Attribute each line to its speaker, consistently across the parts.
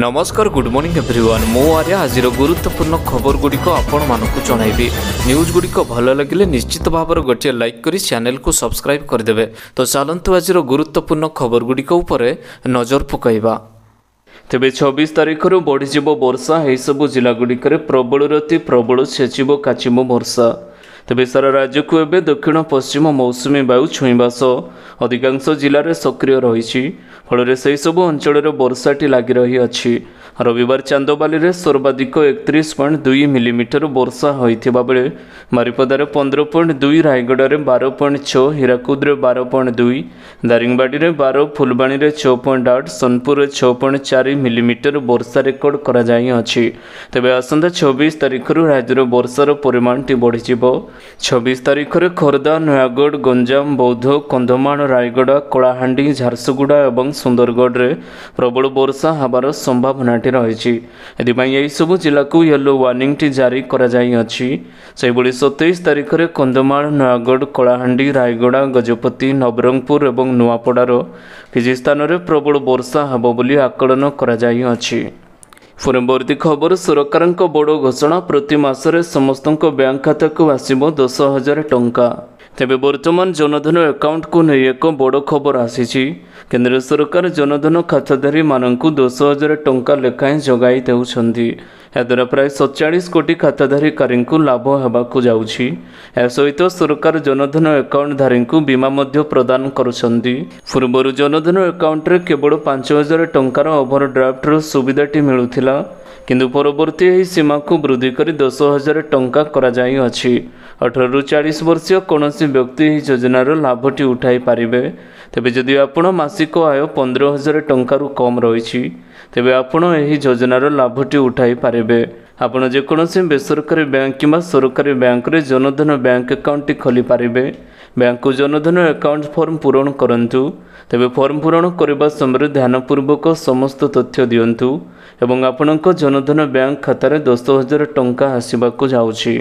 Speaker 1: ନମସ୍କାର good morning everyone ମୁଁ ଆର୍ଯ୍ୟ ଆଜିର ଗୁରୁତ୍ୱପୂର୍ଣ୍ଣ ଖବରଗୁଡ଼ିକ ଆପଣମାନଙ୍କୁ ଜଣାଇବି ନ୍ୟୁଜ୍ଗୁଡ଼ିକ ଭଲ ଲାଗିଲେ ନିଶ୍ଚିତ ଭାବରେ ଗୋଟିଏ ଲାଇକ୍ କରି ଚ୍ୟାନେଲ୍କୁ ସବସ୍କ୍ରାଇବ୍ କରିଦେବେ ତ ଚାଲନ୍ତୁ ଆଜିର ଗୁରୁତ୍ୱପୂର୍ଣ୍ଣ ଖବରଗୁଡ଼ିକ ଉପରେ ନଜର ପକାଇବା ତେବେ ଛବିଶ ତାରିଖରୁ ବଢ଼ିଯିବ ବର୍ଷା ଏହିସବୁ ଜିଲ୍ଲାଗୁଡ଼ିକରେ ପ୍ରବଳରୁ ଅତି ପ୍ରବଳ ଛେଚିବ କାଚିମ ବର୍ଷା ତେବେ ସାରା ରାଜ୍ୟକୁ ଏବେ ଦକ୍ଷିଣ ପଶ୍ଚିମ ମୌସୁମୀ ବାୟୁ ଛୁଇଁବା ସହ ଅଧିକାଂଶ ଜିଲ୍ଲାରେ ସକ୍ରିୟ ରହିଛି ଫଳରେ ସେହିସବୁ ଅଞ୍ଚଳରେ ବର୍ଷାଟି ଲାଗି ରହିଅଛି ରବିବାର ଚାନ୍ଦବାଲିରେ ସର୍ବାଧିକ ଏକତିରିଶ ପଏଣ୍ଟ ଦୁଇ ମିଲିମିଟର ବର୍ଷା ହୋଇଥିବା ବେଳେ ବାରିପଦାରେ ପନ୍ଦର ପଏଣ୍ଟ ଦୁଇ ରାୟଗଡ଼ାରେ ବାର ପଏଣ୍ଟ ଛଅ ହୀରାକୁଦରେ ବାର ପଏଣ୍ଟ ଦୁଇ ଦାରିଙ୍ଗବାଡ଼ିରେ ବାର ଫୁଲବାଣୀରେ ଛଅ ପଏଣ୍ଟ ଆଠ ସୋନପୁରରେ ଛଅ ପଏଣ୍ଟ ଚାରି ମିଲିମିଟର ବର୍ଷା ରେକର୍ଡ କରାଯାଇଅଛି ତେବେ ଆସନ୍ତା ଛବିଶ ତାରିଖରୁ ରାଜ୍ୟର ବର୍ଷାର ପରିମାଣଟି ବଢ଼ିଯିବ ଛବିଶ ତାରିଖରେ ଖୋର୍ଦ୍ଧା ନୟାଗଡ଼ ଗଞ୍ଜାମ ବୌଦ୍ଧ କନ୍ଧମାଳ ରାୟଗଡ଼ା କଳାହାଣ୍ଡି ଝାରସୁଗୁଡ଼ା ଏବଂ ସୁନ୍ଦରଗଡ଼ରେ ପ୍ରବଳ ବର୍ଷା ହେବାର ସମ୍ଭାବନା ଘଟଣାଟି ରହିଛି ଏଥିପାଇଁ ଏହିସବୁ ଜିଲ୍ଲାକୁ ୟେଲୋ ୱାର୍ଣ୍ଣିଂଟି ଜାରି କରାଯାଇଅଛି ସେହିଭଳି ସତେଇଶ ତାରିଖରେ କନ୍ଧମାଳ ନୟାଗଡ଼ କଳାହାଣ୍ଡି ରାୟଗଡ଼ା ଗଜପତି ନବରଙ୍ଗପୁର ଏବଂ ନୂଆପଡ଼ାର କିଛି ସ୍ଥାନରେ ପ୍ରବଳ ବର୍ଷା ହେବ ବୋଲି ଆକଳନ କରାଯାଇଅଛି ପରବର୍ତ୍ତୀ ଖବର ସରକାରଙ୍କ ବଡ଼ ଘୋଷଣା ପ୍ରତି ମାସରେ ସମସ୍ତଙ୍କ ବ୍ୟାଙ୍କ ଖାତାକୁ ଆସିବ ଦଶ ହଜାର ଟଙ୍କା ତେବେ ବର୍ତ୍ତମାନ ଜନଧନ ଆକାଉଣ୍ଟକୁ ନେଇ ଏକ ବଡ଼ ଖବର ଆସିଛି କେନ୍ଦ୍ର ସରକାର ଜନଧନ ଖାତାଧାରୀମାନଙ୍କୁ ଦଶ ହଜାର ଟଙ୍କା ଲେଖାଏଁ ଯୋଗାଇ ଦେଉଛନ୍ତି ଏହାଦ୍ୱାରା ପ୍ରାୟ ସତଚାଳିଶ କୋଟି ଖାତାଧାରୀକାରୀଙ୍କୁ ଲାଭ ହେବାକୁ ଯାଉଛି ଏହା ସହିତ ସରକାର ଜନଧନ ଆକାଉଣ୍ଟଧାରୀଙ୍କୁ ବୀମା ମଧ୍ୟ ପ୍ରଦାନ କରୁଛନ୍ତି ପୂର୍ବରୁ ଜନଧନ ଆକାଉଣ୍ଟରେ କେବଳ ପାଞ୍ଚ ହଜାର ଟଙ୍କାର ଓଭର ଡ୍ରାଫ୍ଟର ସୁବିଧାଟି ମିଳୁଥିଲା କିନ୍ତୁ ପରବର୍ତ୍ତୀ ଏହି ସୀମାକୁ ବୃଦ୍ଧି କରି ଦଶ ହଜାର ଟଙ୍କା କରାଯାଇଅଛି ଅଠରରୁ ଚାଳିଶ ବର୍ଷୀୟ କୌଣସି ବ୍ୟକ୍ତି ଏହି ଯୋଜନାର ଲାଭଟି ଉଠାଇ ପାରିବେ ତେବେ ଯଦି ଆପଣ ମାସିକ ଆୟ ପନ୍ଦର ହଜାର ଟଙ୍କାରୁ କମ୍ ରହିଛି ତେବେ ଆପଣ ଏହି ଯୋଜନାର ଲାଭଟି ଉଠାଇ ପାରିବେ ଆପଣ ଯେକୌଣସି ବେସରକାରୀ ବ୍ୟାଙ୍କ କିମ୍ବା ସରକାରୀ ବ୍ୟାଙ୍କରେ ଜନଧନ ବ୍ୟାଙ୍କ ଆକାଉଣ୍ଟଟି ଖୋଲିପାରିବେ ବ୍ୟାଙ୍କକୁ ଜନଧନ ଆକାଉଣ୍ଟ ଫର୍ମ ପୂରଣ କରନ୍ତୁ ତେବେ ଫର୍ମ ପୂରଣ କରିବା ସମୟରେ ଧ୍ୟାନ ପୂର୍ବକ ସମସ୍ତ ତଥ୍ୟ ଦିଅନ୍ତୁ ଏବଂ ଆପଣଙ୍କ ଜନଧନ ବ୍ୟାଙ୍କ ଖାତାରେ ଦଶ ହଜାର ଟଙ୍କା ଆସିବାକୁ ଯାଉଛି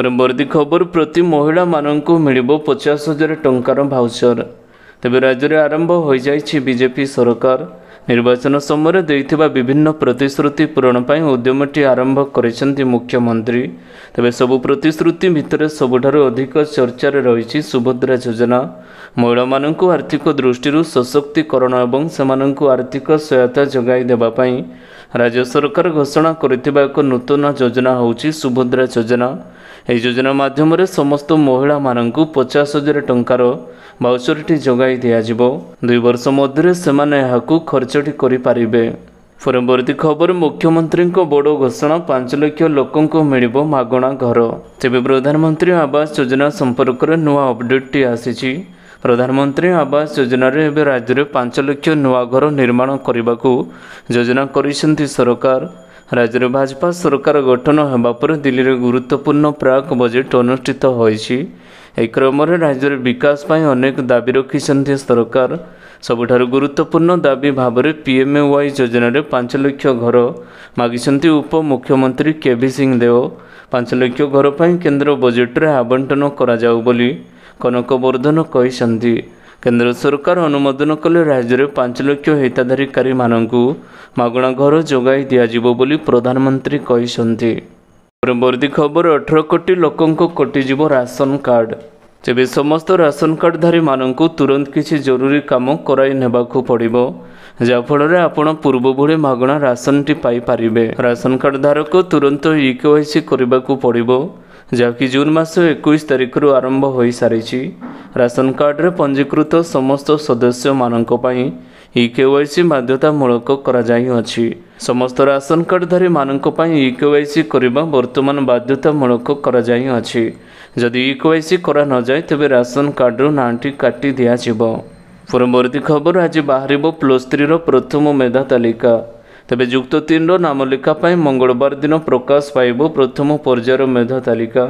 Speaker 1: ପରବର୍ତ୍ତୀ ଖବର ପ୍ରତି ମହିଳାମାନଙ୍କୁ ମିଳିବ ପଚାଶ ହଜାର ଟଙ୍କାର ଭାଉଚର ତେବେ ରାଜ୍ୟରେ ଆରମ୍ଭ ହୋଇଯାଇଛି ବିଜେପି ସରକାର ନିର୍ବାଚନ ସମୟରେ ଦେଇଥିବା ବିଭିନ୍ନ ପ୍ରତିଶ୍ରୁତି ପୂରଣ ପାଇଁ ଉଦ୍ୟମଟି ଆରମ୍ଭ କରିଛନ୍ତି ମୁଖ୍ୟମନ୍ତ୍ରୀ ତେବେ ସବୁ ପ୍ରତିଶ୍ରୁତି ଭିତରେ ସବୁଠାରୁ ଅଧିକ ଚର୍ଚ୍ଚାରେ ରହିଛି ସୁଭଦ୍ରା ଯୋଜନା ମହିଳାମାନଙ୍କୁ ଆର୍ଥିକ ଦୃଷ୍ଟିରୁ ସଶକ୍ତିକରଣ ଏବଂ ସେମାନଙ୍କୁ ଆର୍ଥିକ ସହାୟତା ଯୋଗାଇ ଦେବା ପାଇଁ ରାଜ୍ୟ ସରକାର ଘୋଷଣା କରିଥିବା ଏକ ନୂତନ ଯୋଜନା ହେଉଛି ସୁଭଦ୍ରା ଯୋଜନା ଏହି ଯୋଜନା ମାଧ୍ୟମରେ ସମସ୍ତ ମହିଳାମାନଙ୍କୁ ପଚାଶ ହଜାର ଟଙ୍କାର ବାଉଚରଟି ଯୋଗାଇ ଦିଆଯିବ ଦୁଇ ବର୍ଷ ମଧ୍ୟରେ ସେମାନେ ଏହାକୁ ଖର୍ଚ୍ଚଟି କରିପାରିବେ ପରବର୍ତ୍ତୀ ଖବର ମୁଖ୍ୟମନ୍ତ୍ରୀଙ୍କ ବଡ଼ ଘୋଷଣା ପାଞ୍ଚ ଲକ୍ଷ ଲୋକଙ୍କୁ ମିଳିବ ମାଗଣା ଘର ତେବେ ପ୍ରଧାନମନ୍ତ୍ରୀ ଆବାସ ଯୋଜନା ସମ୍ପର୍କରେ ନୂଆ ଅପଡେଟ୍ଟି ଆସିଛି ପ୍ରଧାନମନ୍ତ୍ରୀ ଆବାସ ଯୋଜନାରେ ଏବେ ରାଜ୍ୟରେ ପାଞ୍ଚ ଲକ୍ଷ ନୂଆ ଘର ନିର୍ମାଣ କରିବାକୁ ଯୋଜନା କରିଛନ୍ତି ସରକାର ରାଜ୍ୟରେ ଭାଜପା ସରକାର ଗଠନ ହେବା ପରେ ଦିଲ୍ଲୀରେ ଗୁରୁତ୍ୱପୂର୍ଣ୍ଣ ପ୍ରାକ୍ ବଜେଟ୍ ଅନୁଷ୍ଠିତ ହୋଇଛି ଏହି କ୍ରମରେ ରାଜ୍ୟର ବିକାଶ ପାଇଁ ଅନେକ ଦାବି ରଖିଛନ୍ତି ସରକାର ସବୁଠାରୁ ଗୁରୁତ୍ୱପୂର୍ଣ୍ଣ ଦାବି ଭାବରେ ପିଏମ୍ଏ ୱାଇ ଯୋଜନାରେ ପାଞ୍ଚ ଲକ୍ଷ ଘର ମାଗିଛନ୍ତି ଉପମୁଖ୍ୟମନ୍ତ୍ରୀ କେ ଭି ସିଂ ଦେଓ ପାଞ୍ଚ ଲକ୍ଷ ଘର ପାଇଁ କେନ୍ଦ୍ର ବଜେଟ୍ରେ ଆବଣ୍ଟନ କରାଯାଉ ବୋଲି କନକ ବର୍ଦ୍ଧନ କହିଛନ୍ତି କେନ୍ଦ୍ର ସରକାର ଅନୁମୋଦନ କଲେ ରାଜ୍ୟରେ ପାଞ୍ଚ ଲକ୍ଷ ହିତାଧିକାରୀମାନଙ୍କୁ ମାଗଣା ଘର ଯୋଗାଇ ଦିଆଯିବ ବୋଲି ପ୍ରଧାନମନ୍ତ୍ରୀ କହିଛନ୍ତି ପରବର୍ତ୍ତୀ ଖବର ଅଠର କୋଟି ଲୋକଙ୍କ କଟିଯିବ ରାସନ କାର୍ଡ ତେବେ ସମସ୍ତ ରାସନ କାର୍ଡଧାରୀମାନଙ୍କୁ ତୁରନ୍ତ କିଛି ଜରୁରୀ କାମ କରାଇ ନେବାକୁ ପଡ଼ିବ ଯାହାଫଳରେ ଆପଣ ପୂର୍ବଭଳି ମାଗଣା ରାସନଟି ପାଇପାରିବେ ରାସନ କାର୍ଡ଼ଧାରକ ତୁରନ୍ତ ଇ କେ ୱାଇ ସି କରିବାକୁ ପଡ଼ିବ ଯାହାକି ଜୁନ୍ ମାସ ଏକୋଇଶ ତାରିଖରୁ ଆରମ୍ଭ ହୋଇସାରିଛି ରାସନ କାର୍ଡ଼ରେ ପଞ୍ଜୀକୃତ ସମସ୍ତ ସଦସ୍ୟମାନଙ୍କ ପାଇଁ ଇ କେ ୱାଇ ସି ବାଧ୍ୟତାମୂଳକ କରାଯାଇଅଛି ସମସ୍ତ ରାସନ କାର୍ଡ଼ଧାରୀମାନଙ୍କ ପାଇଁ ଇ କେ ୱାଇ ସି କରିବା ବର୍ତ୍ତମାନ ବାଧ୍ୟତାମୂଳକ କରାଯାଇଅଛି ଯଦି ଇ କେ ୱାଇ ସି କରା ନଯାଏ ତେବେ ରାସନ କାର୍ଡ଼ରୁ ନାଁଟି କାଟି ଦିଆଯିବ ପରବର୍ତ୍ତୀ ଖବର ଆଜି ବାହାରିବ ପ୍ଲସ୍ ଥ୍ରୀର ପ୍ରଥମ ମେଧା ତାଲିକା ତେବେ ଯୁକ୍ତ ତିନିର ନାମ ଲେଖା ପାଇଁ ମଙ୍ଗଳବାର ଦିନ ପ୍ରକାଶ ପାଇବ ପ୍ରଥମ ପର୍ଯ୍ୟାୟର ମେଧ ତାଲିକା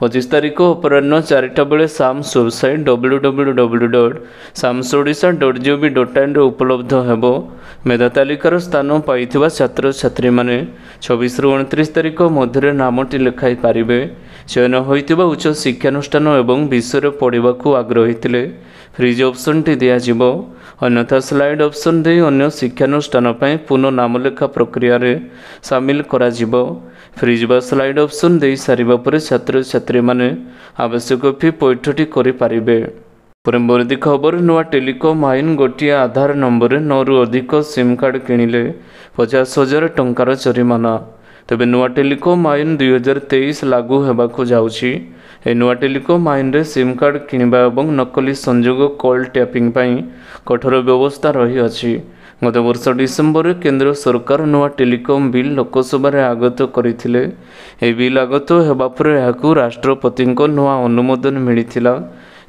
Speaker 1: ପଚିଶ ତାରିଖ ଅପରାହ୍ନ ଚାରିଟା ବେଳେ SAMS website W W W dot SAMS Odisha dot G O V dot ଇନ୍ରେ ଉପଲବ୍ଧ ହେବ ମେଧା ତାଲିକାର ସ୍ଥାନ ପାଇଥିବା ଛାତ୍ରଛାତ୍ରୀମାନେ ଛବିଶରୁ ଅଣତିରିଶ ତାରିଖ ମଧ୍ୟରେ ନାମଟି ଲେଖାଇ ପାରିବେ ଚୟନ ହୋଇଥିବା ଉଚ୍ଚ ଶିକ୍ଷାନୁଷ୍ଠାନ ଏବଂ ବିଷୟରେ ପଢ଼ିବାକୁ ଆଗ୍ରହୀ ଥିଲେ ଫ୍ରିଜ୍ ଅପସନ୍ଟି ଦିଆଯିବ ଅନ୍ୟଥା ସ୍ଲାଇଡ୍ ଅପସନ୍ରେ ଅନ୍ୟ ଶିକ୍ଷାନୁଷ୍ଠାନ ପାଇଁ ପୁନଃ ନାମଲେଖା ପ୍ରକ୍ରିୟାରେ ସାମିଲ କରାଯିବ ଫେରିଯିବା ସ୍ଲାଇଡ୍ ଅପସନ୍ ଦେଇସାରିବା ପରେ ଛାତ୍ରଛାତ୍ରୀମାନେ ଆବଶ୍ୟକ ଫି ପୈଠଟି କରିପାରିବେ ପରେ ବରିଦି ଖବର ନୂଆ ଟେଲିକମ୍ ଆଇନ ଗୋଟିଏ ଆଧାର ନମ୍ବରରେ ନଅରୁ ଅଧିକ ସିମ୍ କାର୍ଡ଼ କିଣିଲେ ପଚାଶ ହଜାର ଟଙ୍କାର ଜରିମାନା ତେବେ ନୂଆ ଟେଲିକମ୍ ଆଇନ ଦୁଇହଜାର ତେଇଶ ଲାଗୁ ହେବାକୁ ଯାଉଛି ଏହି ନୂଆ ଟେଲିକମ୍ ଆଇନରେ ସିମ୍ କାର୍ଡ଼ କିଣିବା ଏବଂ ନକଲି ସଂଯୋଗ କଲ୍ ଟ୍ୟାପିଂ ପାଇଁ କଠୋର ବ୍ୟବସ୍ଥା ରହିଅଛି ଗତ ବର୍ଷ ଡିସେମ୍ବରରେ କେନ୍ଦ୍ର ସରକାର ନୂଆ ଟେଲିକମ୍ ବିଲ୍ ଲୋକସଭାରେ ଆଗତ କରିଥିଲେ ଏହି ବିଲ୍ ଆଗତ ହେବା ପରେ ଏହାକୁ ରାଷ୍ଟ୍ରପତିଙ୍କ ନୂଆ ଅନୁମୋଦନ ମିଳିଥିଲା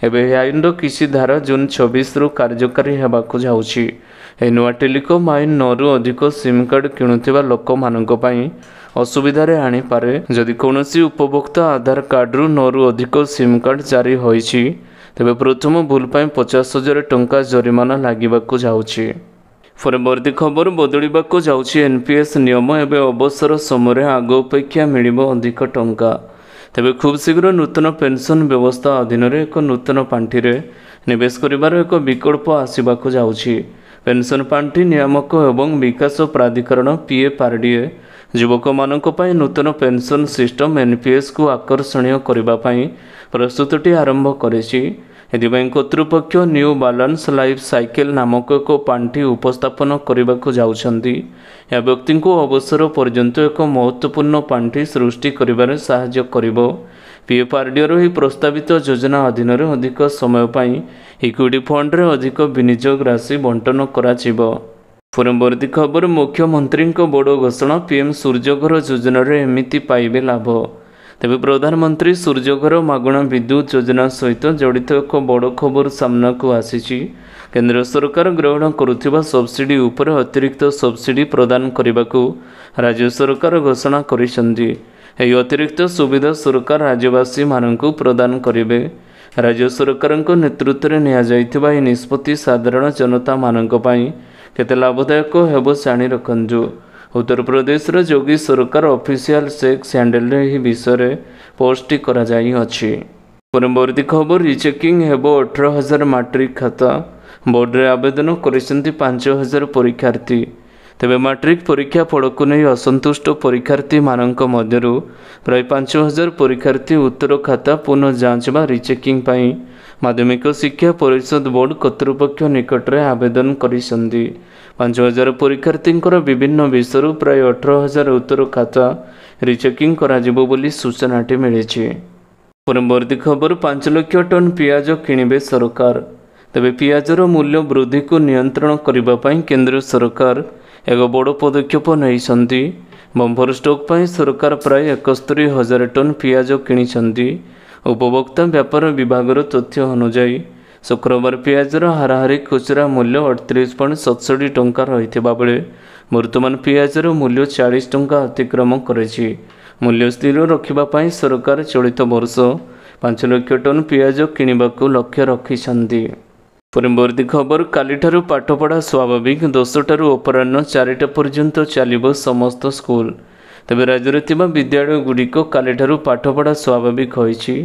Speaker 1: ଏବେ ଏହି ଆଇନର କିଛି ଧାରା ଜୁନ୍ ଛବିଶରୁ କାର୍ଯ୍ୟକାରୀ ହେବାକୁ ଯାଉଛି ଏହି ନୂଆ ଟେଲିକମ୍ ଆଇନ ନଅରୁ ଅଧିକ ସିମ୍ କାର୍ଡ଼ କିଣୁଥିବା ଲୋକମାନଙ୍କ ପାଇଁ ଅସୁବିଧାରେ ଆଣିପାରେ ଯଦି କୌଣସି ଉପଭୋକ୍ତା ଆଧାର କାର୍ଡ଼ରୁ ନଅରୁ ଅଧିକ ସିମ୍ କାର୍ଡ଼ ଜାରି ହୋଇଛି ତେବେ ପ୍ରଥମ ଭୁଲ ପାଇଁ ପଚାଶ ହଜାର ଟଙ୍କା ଜରିମାନା ଲାଗିବାକୁ ଯାଉଛି ପରବର୍ତ୍ତୀ ଖବର ବଦଳିବାକୁ ଯାଉଛି ଏନ୍ ପି ଏସ୍ ନିୟମ ଏବେ ଅବସର ସମୟରେ ଆଗ ଅପେକ୍ଷା ମିଳିବ ଅଧିକ ଟଙ୍କା ତେବେ ଖୁବ୍ ଶୀଘ୍ର ନୂତନ ପେନ୍ସନ୍ ବ୍ୟବସ୍ଥା ଅଧୀନରେ ଏକ ନୂତନ ପାଣ୍ଠିରେ ନିବେଶ କରିବାର ଏକ ବିକଳ୍ପ ଆସିବାକୁ ଯାଉଛି ପେନ୍ସନ୍ ପାଣ୍ଠି ନିୟାମକ ଏବଂ ବିକାଶ ପ୍ରାଧିକରଣ ପିଏ ପିଏଫ୍ଆର୍ଡିଏ ଯୁବକମାନଙ୍କ ପାଇଁ ନୂତନ ପେନ୍ସନ୍ ସିଷ୍ଟମ୍ ଏନ୍ପିଏସ୍କୁ ଆକର୍ଷଣୀୟ କରିବା ପାଇଁ ପ୍ରସ୍ତୁତିଟି ଆରମ୍ଭ କରିଛି ଏଥିପାଇଁ କର୍ତ୍ତୃପକ୍ଷ ନ୍ୟୁ ବାଲାନ୍ସ ଲାଇଫ୍ ସାଇକେଲ୍ ନାମକ ଏକ ପାଣ୍ଠି ଉପସ୍ଥାପନ କରିବାକୁ ଯାଉଛନ୍ତି ଏହା ବ୍ୟକ୍ତିଙ୍କୁ ଅବସର ପର୍ଯ୍ୟନ୍ତ ଏକ ମହତ୍ୱପୂର୍ଣ୍ଣ ପାଣ୍ଠି ସୃଷ୍ଟି କରିବାରେ ସାହାଯ୍ୟ କରିବ ପି ପିଏଫ୍ଆର୍ଡିଓର ଏହି ପ୍ରସ୍ତାବିତ ଯୋଜନା ଅଧୀନରେ ଅଧିକ ସମୟ ପାଇଁ ଇକ୍ୱିଟି ଫଣ୍ଡରେ ଅଧିକ ବିନିଯୋଗ ରାଶି ବଣ୍ଟନ କରାଯିବ ପରବର୍ତ୍ତୀ ଖବର ମୁଖ୍ୟମନ୍ତ୍ରୀଙ୍କ ବଡ଼ ଘୋଷଣା ପିଏମ୍ ସୂର୍ଯ୍ୟଘର ଯୋଜନାରେ ଏମିତି ପାଇବେ ଲାଭ ତେବେ ପ୍ରଧାନମନ୍ତ୍ରୀ ସୂର୍ଯ୍ୟଘର ମାଗଣା ବିଦ୍ୟୁତ୍ ଯୋଜନା ସହିତ ଜଡ଼ିତ ଏକ ବଡ଼ ଖବର ସାମ୍ନାକୁ ଆସିଛି କେନ୍ଦ୍ର ସରକାର ଗ୍ରହଣ କରୁଥିବା ସବସିଡ଼ି ଉପରେ ଅତିରିକ୍ତ ସବସିଡ଼ି ପ୍ରଦାନ କରିବାକୁ ରାଜ୍ୟ ସରକାର ଘୋଷଣା କରିଛନ୍ତି ଏହି ଅତିରିକ୍ତ ସୁବିଧା ସରକାର ରାଜ୍ୟବାସୀମାନଙ୍କୁ ପ୍ରଦାନ କରିବେ ରାଜ୍ୟ ସରକାରଙ୍କ ନେତୃତ୍ୱରେ ନିଆଯାଇଥିବା ଏହି ନିଷ୍ପତ୍ତି ସାଧାରଣ ଜନତାମାନଙ୍କ ପାଇଁ କେତେ ଲାଭଦାୟକ ହେବ ଜାଣି ରଖନ୍ତୁ ଉତ୍ତରପ୍ରଦେଶର ଯୋଗୀ ସରକାର ଅଫିସିଆଲ ସେକ୍ସ ହ୍ୟାଣ୍ଡେଲରେ ଏହି ବିଷୟରେ ପୋଷ୍ଟ କରାଯାଇଅଛି ପରବର୍ତ୍ତୀ ଖବର ରିଚେକିଂ ହେବ ଅଠର ହଜାର ମାଟ୍ରିକ୍ ଖାତା ବୋର୍ଡରେ ଆବେଦନ କରିଛନ୍ତି ପାଞ୍ଚ ହଜାର ପରୀକ୍ଷାର୍ଥୀ ତେବେ ମାଟ୍ରିକ୍ ପରୀକ୍ଷା ଫଳକୁ ନେଇ ଅସନ୍ତୁଷ୍ଟ ପରୀକ୍ଷାର୍ଥୀମାନଙ୍କ ମଧ୍ୟରୁ ପ୍ରାୟ ପାଞ୍ଚ ହଜାର ପରୀକ୍ଷାର୍ଥୀ ଉତ୍ତର ଖାତା ପୁନଃ ଯାଞ୍ଚ ବା ରିଚେକିଂ ପାଇଁ ମାଧ୍ୟମିକ ଶିକ୍ଷା ପରିଷଦ ବୋର୍ଡ କର୍ତ୍ତୃପକ୍ଷ ନିକଟରେ ଆବେଦନ କରିଛନ୍ତି ପାଞ୍ଚ ହଜାର ପରୀକ୍ଷାର୍ଥୀଙ୍କର ବିଭିନ୍ନ ବିଷୟରୁ ପ୍ରାୟ ଅଠର ହଜାର ଉତ୍ତର ଖାତା ରିଚେକିଂ କରାଯିବ ବୋଲି ସୂଚନାଟି ମିଳିଛି ପରବର୍ତ୍ତୀ ଖବର ପାଞ୍ଚ ଲକ୍ଷ ଟନ୍ ପିଆଜ କିଣିବେ ସରକାର ତେବେ ପିଆଜର ମୂଲ୍ୟ ବୃଦ୍ଧିକୁ ନିୟନ୍ତ୍ରଣ କରିବା ପାଇଁ କେନ୍ଦ୍ର ସରକାର ଏକ ବଡ଼ ପଦକ୍ଷେପ ନେଇଛନ୍ତି ବମ୍ଫର ଷ୍ଟକ୍ ପାଇଁ ସରକାର ପ୍ରାୟ ଏକସ୍ତରୀ ହଜାର ଟନ୍ ପିଆଜ କିଣିଛନ୍ତି ଉପଭୋକ୍ତା ବ୍ୟାପାର ବିଭାଗର ତଥ୍ୟ ଅନୁଯାୟୀ ଶୁକ୍ରବାର ପିଆଜର ହାରାହାରି ଖୁଚୁରା ମୂଲ୍ୟ ଅଠତିରିଶ ପଏଣ୍ଟ ସତଷଠି ଟଙ୍କା ରହିଥିବା ବେଳେ ବର୍ତ୍ତମାନ ପିଆଜର ମୂଲ୍ୟ ଚାଳିଶ ଟଙ୍କା ଅତିକ୍ରମ କରିଛି ମୂଲ୍ୟ ସ୍ଥିର ରଖିବା ପାଇଁ ସରକାର ଚଳିତ ବର୍ଷ ପାଞ୍ଚ ଲକ୍ଷ ଟନ୍ ପିଆଜ କିଣିବାକୁ ଲକ୍ଷ୍ୟ ରଖିଛନ୍ତି ପୁରୀମ୍ବର୍ଦ୍ଧି ଖବର କାଲିଠାରୁ ପାଠପଢ଼ା ସ୍ୱାଭାବିକ ଦଶଟାରୁ ଅପରାହ୍ନ ଚାରିଟା ପର୍ଯ୍ୟନ୍ତ ଚାଲିବ ସମସ୍ତ ସ୍କୁଲ ତେବେ ରାଜ୍ୟରେ ଥିବା ବିଦ୍ୟାଳୟଗୁଡ଼ିକ କାଲିଠାରୁ ପାଠପଢ଼ା ସ୍ୱାଭାବିକ ହୋଇଛି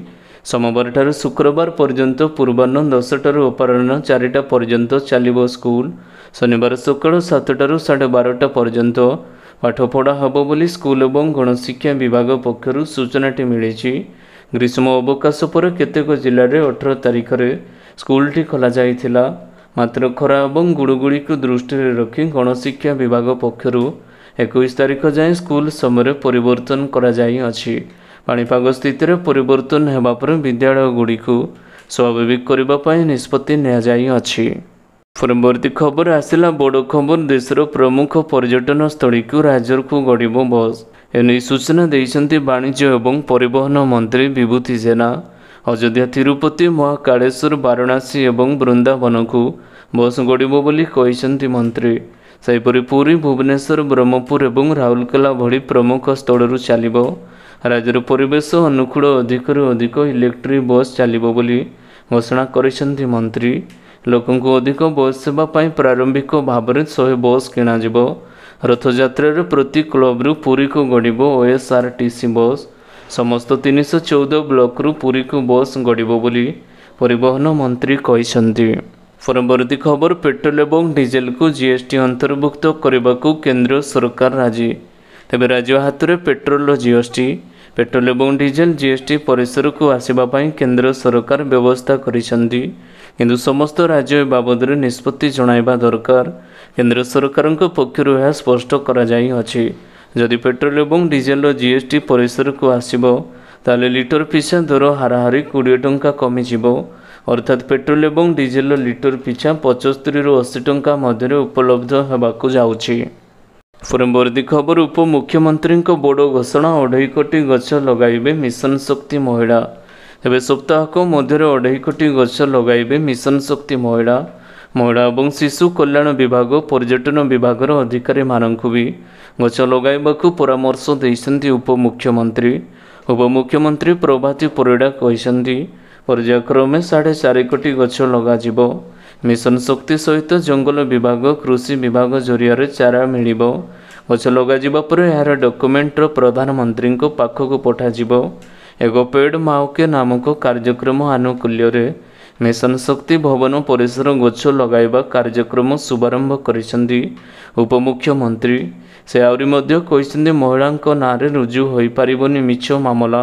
Speaker 1: ସୋମବାରଠାରୁ ଶୁକ୍ରବାର ପର୍ଯ୍ୟନ୍ତ ପୂର୍ବାହ୍ନ ଦଶଟାରୁ ଅପରାହ୍ନ ଚାରିଟା ପର୍ଯ୍ୟନ୍ତ ଚାଲିବ ସ୍କୁଲ ଶନିବାର ସକାଳ ସାତଟାରୁ ସାଢ଼େ ବାରଟା ପର୍ଯ୍ୟନ୍ତ ପାଠପଢ଼ା ହେବ ବୋଲି ସ୍କୁଲ ଏବଂ ଗଣଶିକ୍ଷା ବିଭାଗ ପକ୍ଷରୁ ସୂଚନାଟି ମିଳିଛି ଗ୍ରୀଷ୍ମ ଅବକାଶ ପରେ କେତେକ ଜିଲ୍ଲାରେ ଅଠର ତାରିଖରେ ସ୍କୁଲଟି ଖୋଲାଯାଇଥିଲା ମାତ୍ର ଖରା ଏବଂ ଗୁଡ଼ୁଗୁଡ଼ିକୁ ଦୃଷ୍ଟିରେ ରଖି ଗଣଶିକ୍ଷା ବିଭାଗ ପକ୍ଷରୁ ଏକୋଇଶ ତାରିଖ ଯାଏଁ ସ୍କୁଲ ସମୟରେ ପରିବର୍ତ୍ତନ କରାଯାଇଅଛି ପାଣିପାଗ ସ୍ଥିତିରେ ପରିବର୍ତ୍ତନ ହେବା ପରେ ବିଦ୍ୟାଳୟଗୁଡ଼ିକୁ ସ୍ୱାଭାବିକ କରିବା ପାଇଁ ନିଷ୍ପତ୍ତି ନିଆଯାଇଅଛି ପରବର୍ତ୍ତୀ ଖବର ଆସିଲା ବଡ଼ ଖବର ଦେଶର ପ୍ରମୁଖ ପର୍ଯ୍ୟଟନ ସ୍ଥଳୀକୁ ରାଜ୍ୟକୁ ଗଡ଼ିବ ବସ୍ ଏନେଇ ସୂଚନା ଦେଇଛନ୍ତି ବାଣିଜ୍ୟ ଏବଂ ପରିବହନ ମନ୍ତ୍ରୀ ବିଭୂତି ଜେନା ଅଯୋଧ୍ୟା ତିରୁପତି ମହାକାଳେଶ୍ୱର ବାରଣାସୀ ଏବଂ ବୃନ୍ଦାବନକୁ ବସ୍ ଗଡ଼ିବ ବୋଲି କହିଛନ୍ତି ମନ୍ତ୍ରୀ ସେହିପରି ପୁରୀ ଭୁବନେଶ୍ୱର ବ୍ରହ୍ମପୁର ଏବଂ ରାଉରକେଲା ଭଳି ପ୍ରମୁଖ ସ୍ଥଳରୁ ଚାଲିବ ରାଜ୍ୟର ପରିବେଶ ଅନୁକୂଳ ଅଧିକରୁ ଅଧିକ ଇଲେକ୍ଟ୍ରିକ୍ ବସ୍ ଚାଲିବ ବୋଲି ଘୋଷଣା କରିଛନ୍ତି ମନ୍ତ୍ରୀ ଲୋକଙ୍କୁ ଅଧିକ ବସ୍ ସେବା ପାଇଁ ପ୍ରାରମ୍ଭିକ ଭାବରେ ଶହେ ବସ୍ କିଣାଯିବ ରଥଯାତ୍ରାରେ ପ୍ରତି କ୍ଲବ୍ରୁ ପୁରୀକୁ ଗଡ଼ିବ O S R T C bus ସମସ୍ତ ତିନିଶହ ଚଉଦ ବ୍ଲକରୁ ପୁରୀକୁ ବସ୍ ଗଡ଼ିବ ବୋଲି ପରିବହନ ମନ୍ତ୍ରୀ କହିଛନ୍ତି ପରବର୍ତ୍ତୀ ଖବର ପେଟ୍ରୋଲ ଏବଂ ଡିଜେଲକୁ ଜିଏସ୍ଟି ଅନ୍ତର୍ଭୁକ୍ତ କରିବାକୁ କେନ୍ଦ୍ର ସରକାର ରାଜି ତେବେ ରାଜ୍ୟ ହାତରେ ପେଟ୍ରୋଲ ଓ ଜିଏସ୍ଟି ପେଟ୍ରୋଲ ଏବଂ ଡିଜେଲ ଜିଏସ୍ଟି ପରିସରକୁ ଆସିବା ପାଇଁ କେନ୍ଦ୍ର ସରକାର ବ୍ୟବସ୍ଥା କରିଛନ୍ତି କିନ୍ତୁ ସମସ୍ତ ରାଜ୍ୟ ଏ ବାବଦରେ ନିଷ୍ପତ୍ତି ଜଣାଇବା ଦରକାର କେନ୍ଦ୍ର ସରକାରଙ୍କ ପକ୍ଷରୁ ଏହା ସ୍ପଷ୍ଟ କରାଯାଇଅଛି ଯଦି ପେଟ୍ରୋଲ ଏବଂ ଡିଜେଲର ଜି ଏସ୍ ଟି ପରିସରକୁ ଆସିବ ତାହେଲେ ଲିଟର ପିଛା ଦର ହାରାହାରି କୋଡ଼ିଏ ଟଙ୍କା କମିଯିବ ଅର୍ଥାତ୍ ପେଟ୍ରୋଲ ଏବଂ ଡିଜେଲର ଲିଟର ପିଛା ପଚସ୍ତରୀରୁ ଅଶୀ ଟଙ୍କା ମଧ୍ୟରେ ଉପଲବ୍ଧ ହେବାକୁ ଯାଉଛି ପରବର୍ତ୍ତୀ ଖବର ଉପମୁଖ୍ୟମନ୍ତ୍ରୀଙ୍କ ବଡ଼ ଘୋଷଣା ଅଢ଼େଇ କୋଟି ଗଛ ଲଗାଇବେ ମିଶନ ଶକ୍ତି ମହିଳା ଏବେ ସପ୍ତାହକ ମଧ୍ୟରେ ଅଢ଼େଇ କୋଟି ଗଛ ଲଗାଇବେ ମିଶନ ଶକ୍ତି ମହିଳା ମହିଳା ଏବଂ ଶିଶୁ କଲ୍ୟାଣ ବିଭାଗ ପର୍ଯ୍ୟଟନ ବିଭାଗର ଅଧିକାରୀମାନଙ୍କୁ ବି ଗଛ ଲଗାଇବାକୁ ପରାମର୍ଶ ଦେଇଛନ୍ତି ଉପମୁଖ୍ୟମନ୍ତ୍ରୀ ଉପମୁଖ୍ୟମନ୍ତ୍ରୀ ପ୍ରଭାତୀ ପରିଡ଼ା କହିଛନ୍ତି ପର୍ଯ୍ୟାୟକ୍ରମେ ସାଢ଼େ ଚାରି କୋଟି ଗଛ ଲଗାଯିବ ମିଶନ ଶକ୍ତି ସହିତ ଜଙ୍ଗଲ ବିଭାଗ କୃଷି ବିଭାଗ ଜରିଆରେ ଚାରା ମିଳିବ ଗଛ ଲଗାଯିବା ପରେ ଏହାର ଡକ୍ୟୁମେଣ୍ଟର ପ୍ରଧାନମନ୍ତ୍ରୀଙ୍କ ପାଖକୁ ପଠାଯିବ ଏକ ପେଡ଼ ମାଓକେ ନାମକ କାର୍ଯ୍ୟକ୍ରମ ଆନୁକୂଲ୍ୟରେ ମିଶନ ଶକ୍ତି ଭବନ ପରିସର ଗଛ ଲଗାଇବା କାର୍ଯ୍ୟକ୍ରମ ଶୁଭାରମ୍ଭ କରିଛନ୍ତି ଉପମୁଖ୍ୟମନ୍ତ୍ରୀ ସେ ଆହୁରି ମଧ୍ୟ କହିଛନ୍ତି ମହିଳାଙ୍କ ନାଁରେ ରୁଜୁ ହୋଇପାରିବନି ମିଛ ମାମଲା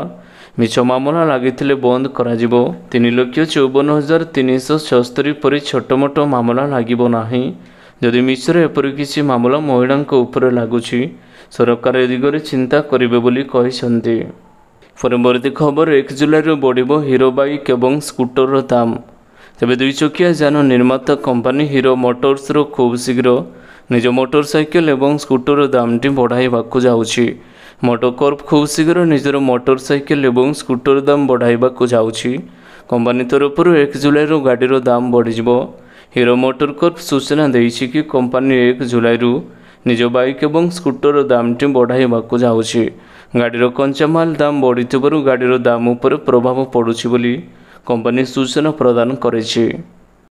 Speaker 1: ମିଛ ମାମଲା ଲାଗିଥିଲେ ବନ୍ଦ କରାଯିବ ତିନି ଲକ୍ଷ ଚଉବନ ହଜାର ତିନିଶହ ଛଅସ୍ତରି ପରି ଛୋଟମୋଟ ମାମଲା ଲାଗିବ ନାହିଁ ଯଦି ମିଛରେ ଏପରି କିଛି ମାମଲା ମହିଳାଙ୍କ ଉପରେ ଲାଗୁଛି ସରକାର ଏ ଦିଗରେ ଚିନ୍ତା କରିବେ ବୋଲି କହିଛନ୍ତି পরবর্তী খবর এক জুলাইରୁ ବଢ଼ିବ ହିରୋ ବାଇକ୍ ଏବଂ ସ୍କୁଟରର ଦାମ ତେବେ ଦୁଇଚକିଆ ଯାନ ନିର୍ମାତା କମ୍ପାନୀ ହିରୋ ମୋଟର୍ସର ଖୁବ୍ ଶୀଘ୍ର ନିଜ ମୋଟର ସାଇକେଲ ଏବଂ ସ୍କୁଟରର ଦାମଟି ବଢ଼ାଇବାକୁ ଯାଉଛି ମୋଟୋକର୍ପ ଖୁବ୍ ଶୀଘ୍ର ନିଜର ମୋଟର ସାଇକେଲ ଏବଂ ସ୍କୁଟର ଦାମ ବଢ଼ାଇବାକୁ ଯାଉଛି କମ୍ପାନୀ ତରଫରୁ ଏକ ଜୁଲାଇରୁ ଗାଡ଼ିର ଦାମ ବଢ଼ିଯିବ ହିରୋ ମୋଟର କର୍ପ ସୂଚନା ଦେଇଛି କି କମ୍ପାନୀ ଏକ ଜୁଲାଇରୁ ନିଜ ବାଇକ୍ ଏବଂ ସ୍କୁଟର ଦାମଟି ବଢ଼ାଇବାକୁ ଯାଉଛି ଗାଡ଼ିର କଞ୍ଚାମାଲ ଦାମ ବଢ଼ିଥିବାରୁ ଗାଡ଼ିର ଦାମ ଉପରେ ପ୍ରଭାବ ପଡ଼ୁଛି ବୋଲି କମ୍ପାନୀ ସୂଚନା ପ୍ରଦାନ କରିଛି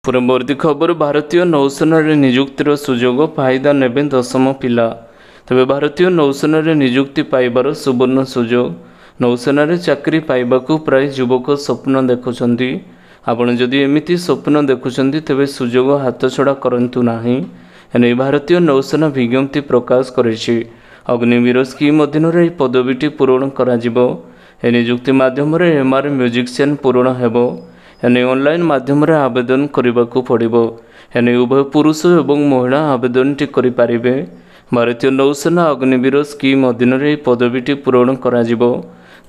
Speaker 1: ପୂର୍ବବର୍ତ୍ତୀ ଖବର ଭାରତୀୟ ନୌସେନାରେ ନିଯୁକ୍ତିର ସୁଯୋଗ ଫାଇଦା ନେବେ ଦଶମ ପିଲା ତେବେ ଭାରତୀୟ ନୌସେନାରେ ନିଯୁକ୍ତି ପାଇବାର ସୁବର୍ଣ୍ଣ ସୁଯୋଗ ନୌସେନାରେ ଚାକିରି ପାଇବାକୁ ପ୍ରାୟ ଯୁବକ ସ୍ୱପ୍ନ ଦେଖୁଛନ୍ତି ଆପଣ ଯଦି ଏମିତି ସ୍ୱପ୍ନ ଦେଖୁଛନ୍ତି ତେବେ ସୁଯୋଗ ହାତଛଡ଼ା କରନ୍ତୁ ନାହିଁ ଏନେଇ ଭାରତୀୟ ନୌସେନା ବିଜ୍ଞପ୍ତି ପ୍ରକାଶ କରିଛି ଅଗ୍ନିବୀର ସ୍କିମ୍ ଅଧୀନରେ ଏହି ପଦବୀଟି ପୂରଣ କରାଯିବ ଏ ନିଯୁକ୍ତି ମାଧ୍ୟମରେ ଏମ୍ଆର୍ ମ୍ୟୁଜିସିଆନ୍ ପୂରଣ ହେବ ଏନେଇ ଅନ୍ଲାଇନ୍ ମାଧ୍ୟମରେ ଆବେଦନ କରିବାକୁ ପଡ଼ିବ ଏ ନେଇ ଉଭୟ ପୁରୁଷ ଏବଂ ମହିଳା ଆବେଦନଟି କରିପାରିବେ ଭାରତୀୟ ନୌସେନା ଅଗ୍ନିବୀର ସ୍କିମ୍ ଅଧୀନରେ ଏହି ପଦବୀଟି ପୂରଣ କରାଯିବ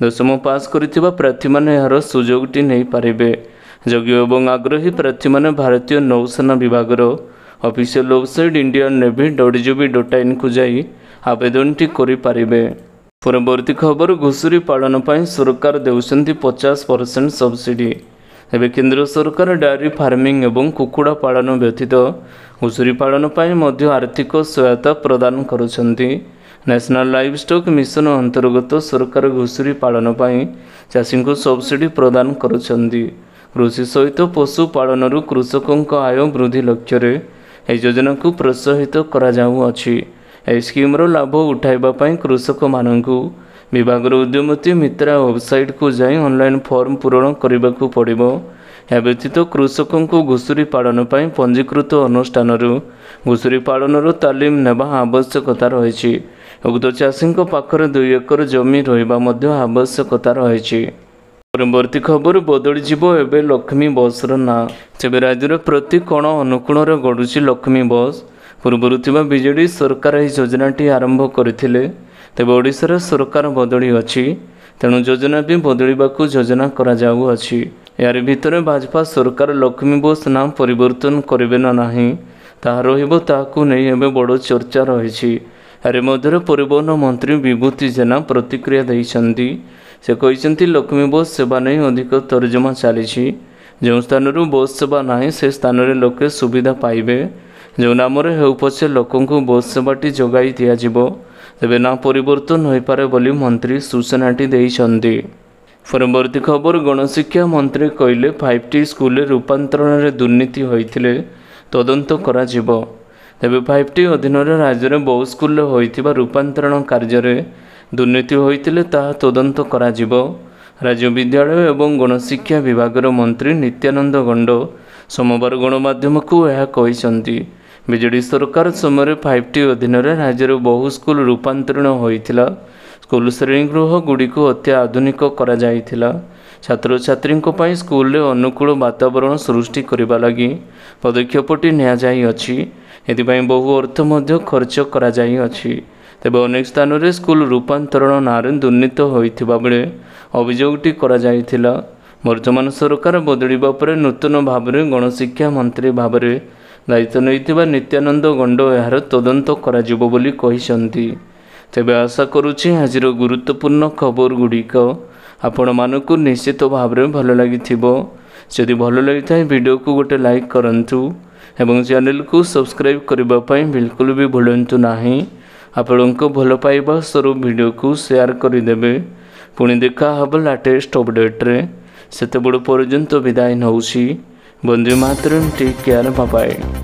Speaker 1: ଦଶମ ପାସ୍ କରିଥିବା ପ୍ରାର୍ଥୀମାନେ ଏହାର ସୁଯୋଗଟି ନେଇପାରିବେ ଯୋଗ୍ୟ ଏବଂ ଆଗ୍ରହୀ ପ୍ରାର୍ଥୀମାନେ ଭାରତୀୟ ନୌସେନା ବିଭାଗର official website Indian navy dot G B dot ଇନ୍କୁ ଯାଇ ଆବେଦନଟି କରିପାରିବେ ପରବର୍ତ୍ତୀ ଖବର ଘୁଷୁରୀ ପାଳନ ପାଇଁ ସରକାର ଦେଉଛନ୍ତି ପଚାଶ ପରସେଣ୍ଟ ସବସିଡ଼ି ଏବେ କେନ୍ଦ୍ର ସରକାର ଡାଏରୀ ଫାର୍ମିଂ ଏବଂ କୁକୁଡ଼ା ପାଳନ ବ୍ୟତୀତ ଘୁଷୁରୀ ପାଳନ ପାଇଁ ମଧ୍ୟ ଆର୍ଥିକ ସହାୟତା ପ୍ରଦାନ କରୁଛନ୍ତି ନ୍ୟାସନାଲ୍ ଲାଇଫ୍ ଷ୍ଟକ୍ ମିଶନ ଅନ୍ତର୍ଗତ ସରକାର ଘୁଷୁରୀ ପାଳନ ପାଇଁ ଚାଷୀଙ୍କୁ ସବସିଡ଼ି ପ୍ରଦାନ କରୁଛନ୍ତି କୃଷି ସହିତ ପଶୁପାଳନରୁ କୃଷକଙ୍କ ଆୟ ବୃଦ୍ଧି ଲକ୍ଷ୍ୟରେ ଏହି ଯୋଜନାକୁ ପ୍ରୋତ୍ସାହିତ କରାଯାଉଅଛି ଏହି ସ୍କିମ୍ର ଲାଭ ଉଠାଇବା ପାଇଁ କୃଷକମାନଙ୍କୁ ବିଭାଗର ଉଦ୍ୟମତି ମିତ୍ରା ୱେବସାଇଟ୍କୁ ଯାଇ ଅନଲାଇନ୍ ଫର୍ମ ପୂରଣ କରିବାକୁ ପଡ଼ିବ ଏହା ବ୍ୟତୀତ କୃଷକଙ୍କୁ ଘୁଷୁରୀ ପାଳନ ପାଇଁ ପଞ୍ଜୀକୃତ ଅନୁଷ୍ଠାନରୁ ଘୁଷୁରୀ ପାଳନରୁ ତାଲିମ ନେବା ଆବଶ୍ୟକତା ରହିଛି ଉକ୍ତ ଚାଷୀଙ୍କ ପାଖରେ ଦୁଇ ଏକର ଜମି ରହିବା ମଧ୍ୟ ଆବଶ୍ୟକତା ରହିଛି ପରବର୍ତ୍ତୀ ଖବର ବଦଳିଯିବ ଏବେ ଲକ୍ଷ୍ମୀ ବସ୍ର ନାଁ ତେବେ ରାଜ୍ୟର ପ୍ରତି କୋଣ ଅନୁକୋଣରେ ଗଢ଼ୁଛି ଲକ୍ଷ୍ମୀ ବସ୍ ପୂର୍ବରୁ ଥିବା ବିଜେଡ଼ି ସରକାର ଏହି ଯୋଜନାଟି ଆରମ୍ଭ କରିଥିଲେ ତେବେ ଓଡ଼ିଶାରେ ସରକାର ବଦଳି ଅଛି ତେଣୁ ଯୋଜନା ବି ବଦଳିବାକୁ ଯୋଜନା କରାଯାଉଅଛି ଏହାରି ଭିତରେ ଭାଜପା ସରକାର ଲକ୍ଷ୍ମୀ ବସ୍ ନାଁ ପରିବର୍ତ୍ତନ କରିବେ ନା ନାହିଁ ତାହା ରହିବ ତାହାକୁ ନେଇ ଏବେ ବଡ଼ ଚର୍ଚ୍ଚା ରହିଛି ଏହାରି ମଧ୍ୟରେ ପରିବହନ ମନ୍ତ୍ରୀ ବିଭୂତି ଜେନା ପ୍ରତିକ୍ରିୟା ଦେଇଛନ୍ତି ସେ କହିଛନ୍ତି ଲକ୍ଷ୍ମୀ ବସ୍ ସେବା ନେଇ ଅଧିକ ତର୍ଜମା ଚାଲିଛି ଯେଉଁ ସ୍ଥାନରୁ ବସ୍ ସେବା ନାହିଁ ସେ ସ୍ଥାନରେ ଲୋକେ ସୁବିଧା ପାଇବେ ଯେଉଁ ନାମରେ ହେଉ ପଛେ ଲୋକଙ୍କୁ ବସ୍ ସେବାଟି ଯୋଗାଇ ଦିଆଯିବ ତେବେ ନା ପରିବର୍ତ୍ତନ ହୋଇପାରେ ବୋଲି ମନ୍ତ୍ରୀ ସୂଚନାଟି ଦେଇଛନ୍ତି ପରବର୍ତ୍ତୀ ଖବର ଗଣଶିକ୍ଷା ମନ୍ତ୍ରୀ କହିଲେ ଫାଇଭ୍ ଟି ସ୍କୁଲରେ ରୂପାନ୍ତରଣରେ ଦୁର୍ନୀତି ହୋଇଥିଲେ ତଦନ୍ତ କରାଯିବ ତେବେ ଫାଇଭ୍ ଟି ଅଧୀନରେ ରାଜ୍ୟରେ ବହୁ ସ୍କୁଲରେ ହୋଇଥିବା ରୂପାନ୍ତରଣ କାର୍ଯ୍ୟରେ ଦୁର୍ନୀତି ହୋଇଥିଲେ ତାହା ତଦନ୍ତ କରାଯିବ ରାଜ୍ୟ ବିଦ୍ୟାଳୟ ଏବଂ ଗଣଶିକ୍ଷା ବିଭାଗର ମନ୍ତ୍ରୀ ନିତ୍ୟାନନ୍ଦ ଗଣ୍ଡ ସୋମବାର ଗଣମାଧ୍ୟମକୁ ଏହା କହିଛନ୍ତି ବିଜେଡ଼ି ସରକାର ସମୟରେ ଫାଇଭ୍ ଟି ଅଧୀନରେ ରାଜ୍ୟର ବହୁ ସ୍କୁଲ ରୂପାନ୍ତରଣ ହୋଇଥିଲା ସ୍କୁଲ ଶ୍ରେଣୀଗୃହଗୁଡ଼ିକୁ ଅତି ଆଧୁନିକ କରାଯାଇଥିଲା ଛାତ୍ରଛାତ୍ରୀଙ୍କ ପାଇଁ ସ୍କୁଲରେ ଅନୁକୂଳ ବାତାବରଣ ସୃଷ୍ଟି କରିବା ଲାଗି ପଦକ୍ଷେପଟି ନିଆଯାଇଅଛି ଏଥିପାଇଁ ବହୁ ଅର୍ଥ ମଧ୍ୟ ଖର୍ଚ୍ଚ କରାଯାଇଅଛି ତେବେ ଅନେକ ସ୍ଥାନରେ ସ୍କୁଲ ରୂପାନ୍ତରଣ ନାଁରେ ଦୁର୍ନୀତ ହୋଇଥିବା ବେଳେ ଅଭିଯୋଗଟି କରାଯାଇଥିଲା ବର୍ତ୍ତମାନ ସରକାର ବଦଳିବା ପରେ ନୂତନ ଭାବରେ ଗଣଶିକ୍ଷା ମନ୍ତ୍ରୀ ଭାବରେ ଦାୟିତ୍ୱ ନେଇଥିବା ନିତ୍ୟାନନ୍ଦ ଗଣ୍ଡ ଏହାର ତଦନ୍ତ କରାଯିବ ବୋଲି କହିଛନ୍ତି ତେବେ ଆଶା କରୁଛି ଆଜିର ଗୁରୁତ୍ୱପୂର୍ଣ୍ଣ ଖବରଗୁଡ଼ିକ ଆପଣମାନଙ୍କୁ ନିଶ୍ଚିତ ଭାବରେ ଭଲ ଲାଗିଥିବ ଯଦି ଭଲ ଲାଗିଥାଏ ଭିଡ଼ିଓକୁ ଗୋଟେ ଲାଇକ୍ କରନ୍ତୁ ଏବଂ ଚ୍ୟାନେଲକୁ ସବସ୍କ୍ରାଇବ୍ କରିବା ପାଇଁ ବିଲକୁଲ ବି ଭୁଲନ୍ତୁ ନାହିଁ ଆପଣଙ୍କ ଭଲ ପାଇବା ସ୍ୱରୂପ ଭିଡ଼ିଓକୁ ସେୟାର କରିଦେବେ ପୁଣି ଦେଖା ହେବ ଲାଟେଷ୍ଟ ଅପଡ଼େଟ୍ରେ ସେତେବେଳେ ପର୍ଯ୍ୟନ୍ତ ବିଦାୟ ନେଉଛି ବନ୍ଦେ ମାତରମ୍ ଟେକ୍ କେୟାର ବାବାଏ